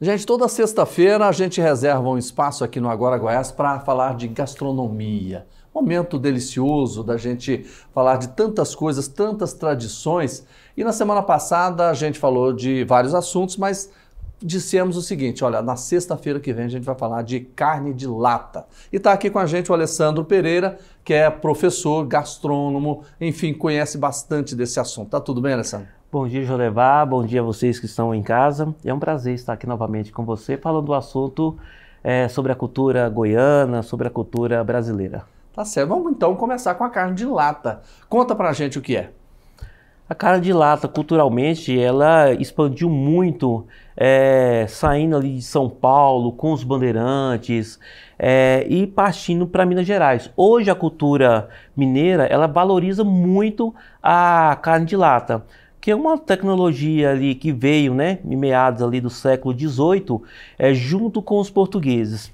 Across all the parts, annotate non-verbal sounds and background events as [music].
Gente, toda sexta-feira a gente reserva um espaço aqui no Agora Goiás para falar de gastronomia. Momento delicioso da gente falar de tantas coisas, tantas tradições. E na semana passada a gente falou de vários assuntos, mas dissemos o seguinte: olha, na sexta-feira que vem a gente vai falar de carne de lata. E está aqui com a gente o Alessandro Pereira, que é professor, gastrônomo, enfim, conhece bastante desse assunto. Tá tudo bem, Alessandro? Bom dia, Jorevá. Bom dia a vocês que estão em casa. É um prazer estar aqui novamente com você, falando do assunto é, sobre a cultura goiana, sobre a cultura brasileira. Tá certo. Vamos então começar com a carne de lata. Conta pra gente o que é. A carne de lata, culturalmente, ela expandiu muito, é, saindo ali de São Paulo, com os bandeirantes, é, e partindo para Minas Gerais. Hoje a cultura mineira, ela valoriza muito a carne de lata que é uma tecnologia ali que veio, né, em meados ali do século XVIII, é, junto com os portugueses.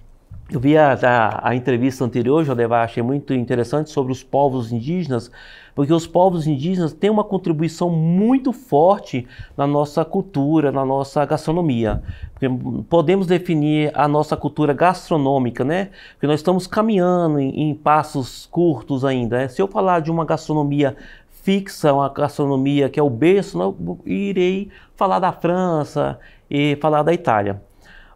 Eu vi a, a, a entrevista anterior, Jodeva, achei muito interessante sobre os povos indígenas, porque os povos indígenas têm uma contribuição muito forte na nossa cultura, na nossa gastronomia. Porque podemos definir a nossa cultura gastronômica, né? Porque nós estamos caminhando em, em passos curtos ainda. Né? Se eu falar de uma gastronomia fixam a gastronomia, que é o berço, não, né? irei falar da França e falar da Itália.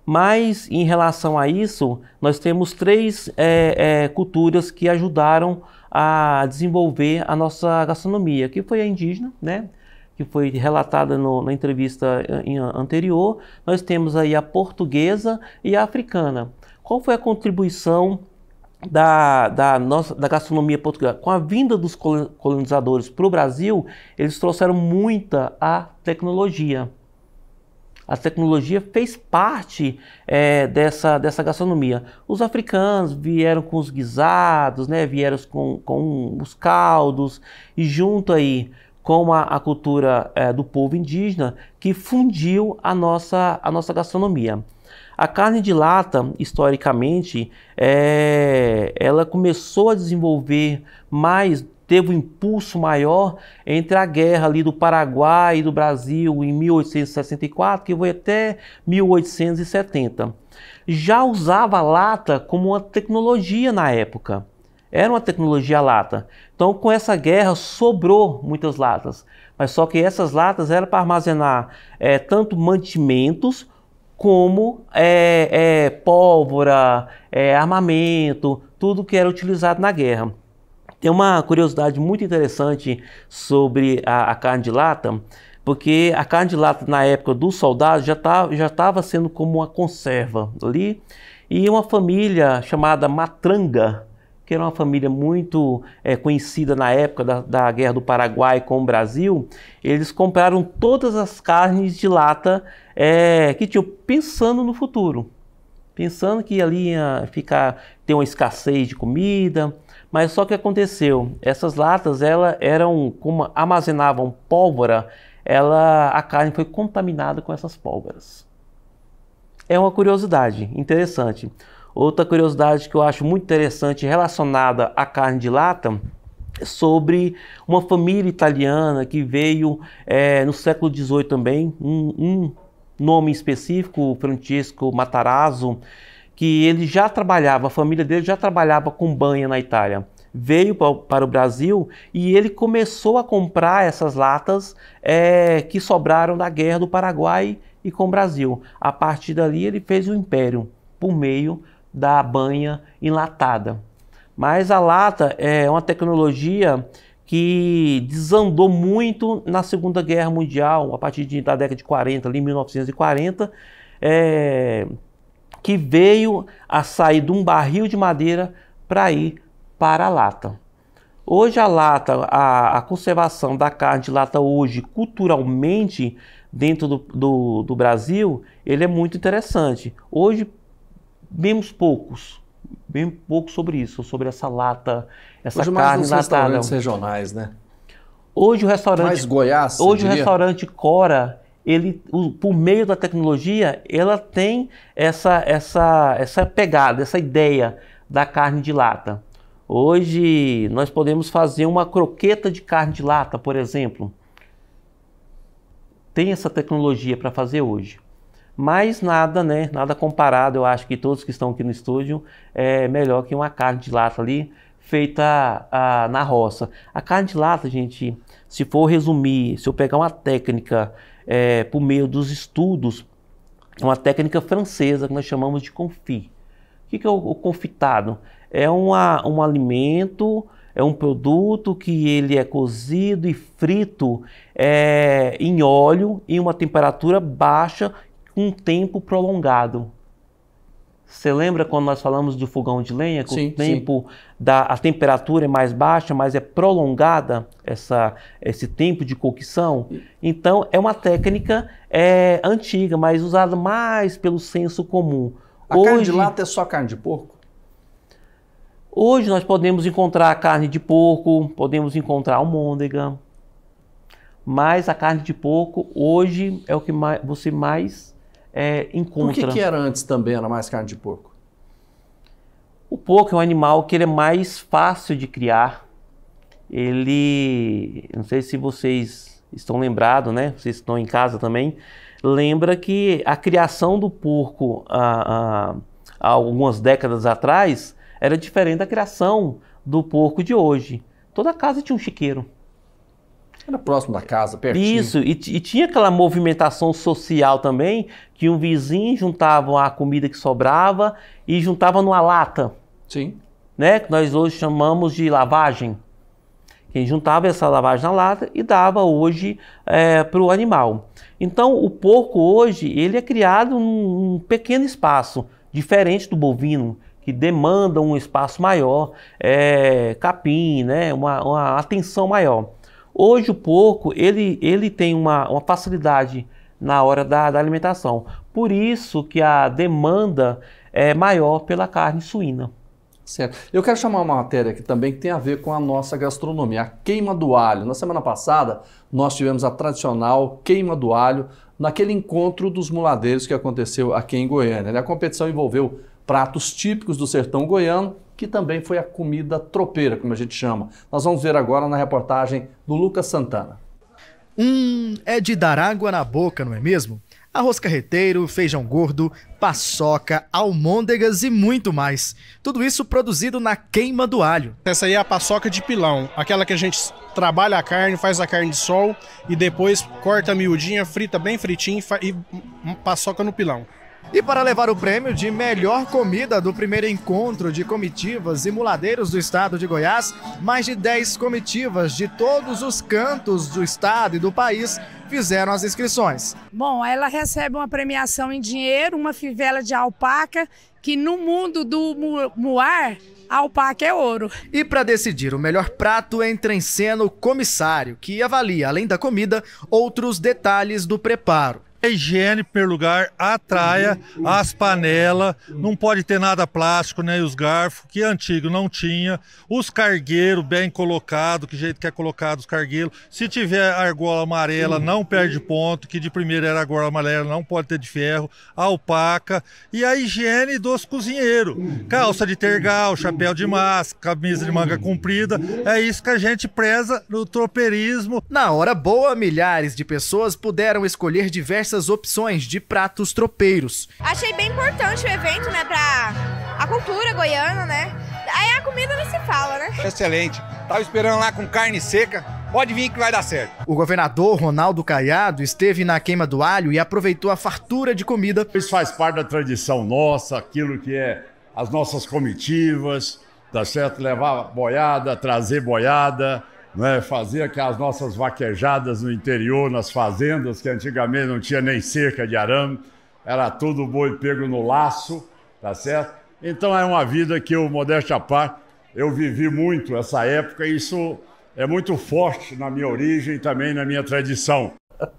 Mas em relação a isso, nós temos três é, é, culturas que ajudaram a desenvolver a nossa gastronomia, que foi a indígena, né? que foi relatada no, na entrevista é, anterior. Nós temos aí a portuguesa e a africana. Qual foi a contribuição da, da, nossa, da gastronomia portuguesa. Com a vinda dos colonizadores para o Brasil, eles trouxeram muita a tecnologia. A tecnologia fez parte é, dessa, dessa gastronomia. Os africanos vieram com os guisados, né, vieram com, com os caldos, e junto aí com a, a cultura é, do povo indígena, que fundiu a nossa, a nossa gastronomia. A carne de lata, historicamente, é, ela começou a desenvolver mais, teve um impulso maior entre a guerra ali do Paraguai e do Brasil em 1864, que foi até 1870. Já usava a lata como uma tecnologia na época. Era uma tecnologia lata. Então, com essa guerra, sobrou muitas latas. Mas só que essas latas eram para armazenar é, tanto mantimentos como é, é, pólvora, é, armamento, tudo que era utilizado na guerra. Tem uma curiosidade muito interessante sobre a, a carne de lata, porque a carne de lata na época dos soldados já tá, estava sendo como uma conserva ali, e uma família chamada Matranga, que era uma família muito é, conhecida na época da, da Guerra do Paraguai com o Brasil, eles compraram todas as carnes de lata é, que tinham, pensando no futuro. Pensando que ali ia ficar, ter uma escassez de comida, mas só que aconteceu, essas latas ela, eram, como armazenavam pólvora, ela, a carne foi contaminada com essas pólvoras. É uma curiosidade interessante. Outra curiosidade que eu acho muito interessante relacionada à carne de lata é sobre uma família italiana que veio é, no século XVIII também, um, um, nome específico, Francisco Matarazzo, que ele já trabalhava, a família dele já trabalhava com banha na Itália. Veio para o Brasil e ele começou a comprar essas latas é, que sobraram da guerra do Paraguai e com o Brasil. A partir dali ele fez o império por meio da banha enlatada. Mas a lata é uma tecnologia que desandou muito na Segunda Guerra Mundial, a partir de, da década de 40, ali 1940, é, que veio a sair de um barril de madeira para ir para a lata. Hoje a lata, a, a, conservação da carne de lata hoje, culturalmente, dentro do, do, do Brasil, ele é muito interessante. Hoje, vemos poucos, bem pouco sobre isso, sobre essa lata, essa hoje carne mais latada. restaurantes regionais, né? Hoje o restaurante mais Goiás, hoje o restaurante Cora, ele o, por meio da tecnologia, ela tem essa essa essa pegada, essa ideia da carne de lata. Hoje nós podemos fazer uma croqueta de carne de lata, por exemplo. Tem essa tecnologia para fazer hoje. Mas nada, né? Nada comparado. Eu acho que todos que estão aqui no estúdio é melhor que uma carne de lata ali feita a, ah, na roça. A carne de lata, gente, se for resumir, se eu pegar uma técnica é, por meio dos estudos, é uma técnica francesa que nós chamamos de confit. O que, é o, o confitado? É uma, um alimento, é um produto que ele é cozido e frito é, em óleo em uma temperatura baixa um tempo prolongado. Você lembra quando nós falamos do fogão de lenha, que sim, o tempo sim. da a temperatura é mais baixa, mas é prolongada essa, esse tempo de cocção? Então é uma técnica é, antiga, mas usada mais pelo senso comum. A Hoje, carne de lata é só carne de porco? Hoje nós podemos encontrar carne de porco, podemos encontrar almôndega, mas a carne de porco hoje é o que mais, você mais é, encontra. Por que, que era antes também? Era mais carne de porco? O porco é um animal que ele é mais fácil de criar. Ele, não sei se vocês estão lembrados, né? Vocês estão em casa também. Lembra que a criação do porco há, ah, ah, há algumas décadas atrás era diferente da criação do porco de hoje. Toda casa tinha um chiqueiro. Era próximo da casa, pertinho. Isso, e, e, tinha aquela movimentação social também, que um vizinho juntava a comida que sobrava e juntava numa lata. Sim. Né? Que nós hoje chamamos de lavagem. Quem juntava essa lavagem na lata e dava hoje é, para o animal. Então, o porco hoje, ele é criado num, num pequeno espaço, diferente do bovino que demanda um espaço maior, é, capim, né, uma, uma, atenção maior. Hoje o porco ele, ele tem uma, uma facilidade na hora da, da alimentação. Por isso que a demanda é maior pela carne suína. Certo. Eu quero chamar uma matéria que também tem a ver com a nossa gastronomia, a queima do alho. Na semana passada, nós tivemos a tradicional queima do alho naquele encontro dos muladeiros que aconteceu aqui em Goiânia. Né? A competição envolveu pratos típicos do sertão goiano que também foi a comida tropeira, como a gente chama. Nós vamos ver agora na reportagem do Lucas Santana. Hum, é de dar água na boca, não é mesmo? Arroz carreteiro, feijão gordo, paçoca, almôndegas e muito mais. Tudo isso produzido na queima do alho. Essa aí é a paçoca de pilão, aquela que a gente trabalha a carne, faz a carne de sol e depois corta miudinha, frita bem fritinho e paçoca no pilão. E para levar o prêmio de melhor comida do primeiro encontro de comitivas e muladeiros do estado de Goiás, mais de 10 comitivas de todos os cantos do estado e do país fizeram as inscrições. Bom, ela recebe uma premiação em dinheiro, uma fivela de alpaca, que no mundo do mu muar Alpaca é ouro. E para decidir o melhor prato, entra em cena o comissário, que avalia, além da comida, outros detalhes do preparo. A higiene, em primeiro lugar, atraia as panelas, não pode ter nada plástico, né? E os garfos, que é antigo não tinha. Os cargueiros bem colocado, que jeito que é colocado os cargueiros. Se tiver argola amarela, não perde ponto, que de primeira era argola amarela, não pode ter de ferro. Alpaca. E a higiene dos cozinheiros. Calça de tergal, chapéu de máscara, camisa de manga comprida. É isso que a gente preza no tropeirismo. Na hora boa, milhares de pessoas puderam escolher diversos diversas opções de pratos tropeiros. Achei bem importante o evento, né, pra a cultura goiana, né? Aí a comida não se fala, né? Excelente. Tava esperando lá com carne seca, Pode vir que vai dar certo. O governador Ronaldo Caiado esteve na queima do alho e aproveitou a fartura de comida. Isso faz parte da tradição nossa, aquilo que é as nossas comitivas, tá certo? Levar boiada, trazer boiada, né, fazer aquelas nossas vaquejadas no interior, nas fazendas, que antigamente não tinha nem cerca de arame, era tudo boi pego no laço, tá certo? Então é uma vida que eu, modéstia à eu vivi muito essa época e isso é muito forte na minha origem e também na minha tradição. [laughs]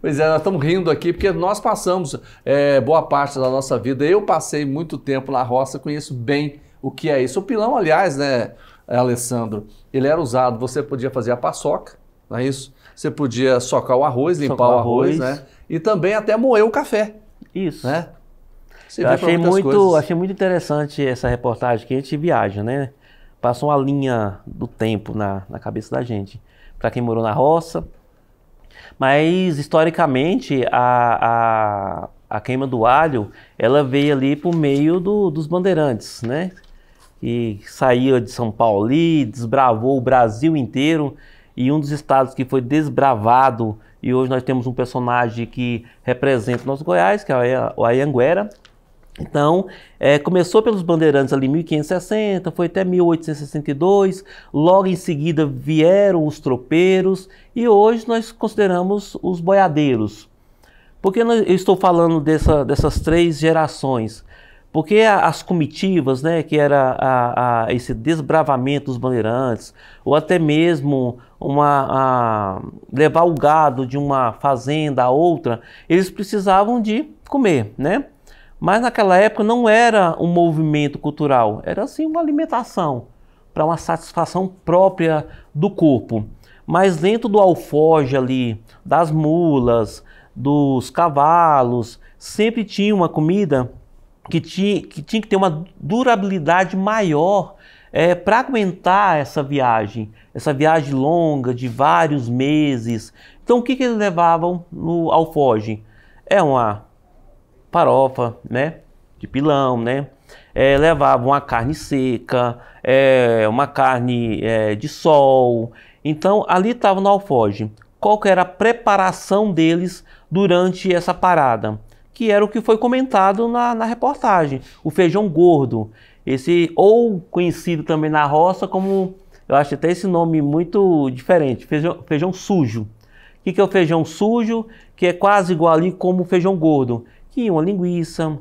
Pois é, nós estamos rindo aqui porque nós passamos é, boa parte da nossa vida. Eu passei muito tempo na roça, conheço bem o que é isso. O pilão, aliás, né? Alessandro, ele era usado, você podia fazer a paçoca, não é isso? Você podia socar o arroz, limpar o arroz, arroz, né? E também até moer o café. Isso. Né? Você Eu achei muito, coisas. achei muito interessante essa reportagem que a gente viaja, né? Passa uma linha do tempo na, na cabeça da gente. Para quem morou na roça. Mas, historicamente, a, a, a queima do alho, ela veio ali por meio do, dos bandeirantes, né? que saiu de São Paulo e desbravou o Brasil inteiro. E um dos estados que foi desbravado, e hoje nós temos um personagem que representa o nosso Goiás, que é o Ayanguera. Então, é, começou pelos bandeirantes ali em 1560, foi até 1862, logo em seguida vieram os tropeiros e hoje nós consideramos os boiadeiros. Por que eu estou falando dessa, dessas três gerações? Porque as comitivas, né, que era a, a, esse desbravamento dos bandeirantes, ou até mesmo uma, levar o gado de uma fazenda a outra, eles precisavam de comer, né? Mas naquela época não era um movimento cultural, era assim uma alimentação para uma satisfação própria do corpo. Mas dentro do alfoge ali, das mulas, dos cavalos, sempre tinha uma comida que tinha, que tinha que ter uma durabilidade maior é, para aguentar essa viagem, essa viagem longa de vários meses. Então, o que, que eles levavam no alfoge? É uma farofa, né? De pilão, né? É, levavam uma carne seca, é, uma carne é, de sol. Então, ali estava no alfoge. Qual que era a preparação deles durante essa parada? que era o que foi comentado na, na reportagem. O feijão gordo, esse ou conhecido também na roça como, eu acho até esse nome muito diferente, feijão, feijão sujo. O que, que é o feijão sujo? Que é quase igual ali como o feijão gordo, que uma linguiça,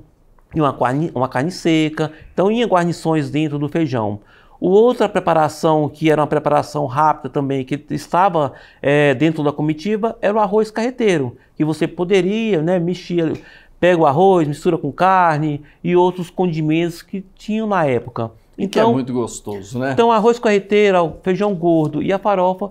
e uma carne, uma carne seca, então ia guarnições dentro do feijão. O outra preparação, que era uma preparação rápida também, que estava é, dentro da comitiva, era o arroz carreteiro, que você poderia né, mexer pega o arroz, mistura com carne e outros condimentos que tinham na época. E é então, é muito gostoso, né? Então, arroz carreteiro, feijão gordo e a farofa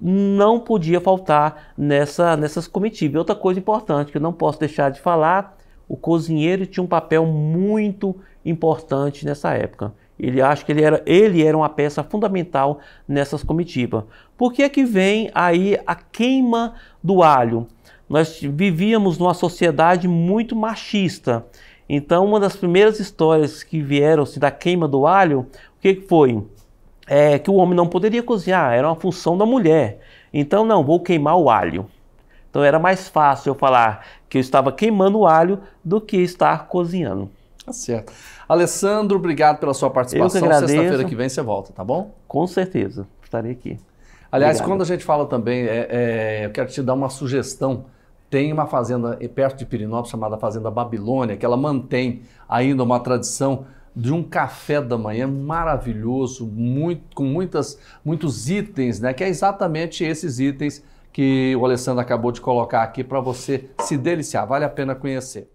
não podia faltar nessa, nessas comitivas. Outra coisa importante que eu não posso deixar de falar, o cozinheiro tinha um papel muito importante nessa época. Ele acho que ele era, ele era uma peça fundamental nessas comitivas. Por que é que vem aí a queima do alho? nós vivíamos numa sociedade muito machista. Então, uma das primeiras histórias que vieram assim, da queima do alho, o que, que foi? É, que o homem não poderia cozinhar, era uma função da mulher. Então, não, vou queimar o alho. Então, era mais fácil eu falar que eu estava queimando o alho do que estar cozinhando. Tá certo. Alessandro, obrigado pela sua participação. Sexta-feira que vem você volta, tá bom? Com certeza, estarei aqui. Aliás, obrigado. quando a gente fala também, é, é, eu quero te dar uma sugestão tem uma fazenda eh, perto de Pirinópolis chamada Fazenda Babilônia, que ela mantém ainda uma tradição de um café da manhã maravilhoso, muito, com muitas, muitos itens, né? Que é exatamente esses itens que o Alessandro acabou de colocar aqui para você se deliciar. Vale a pena conhecer.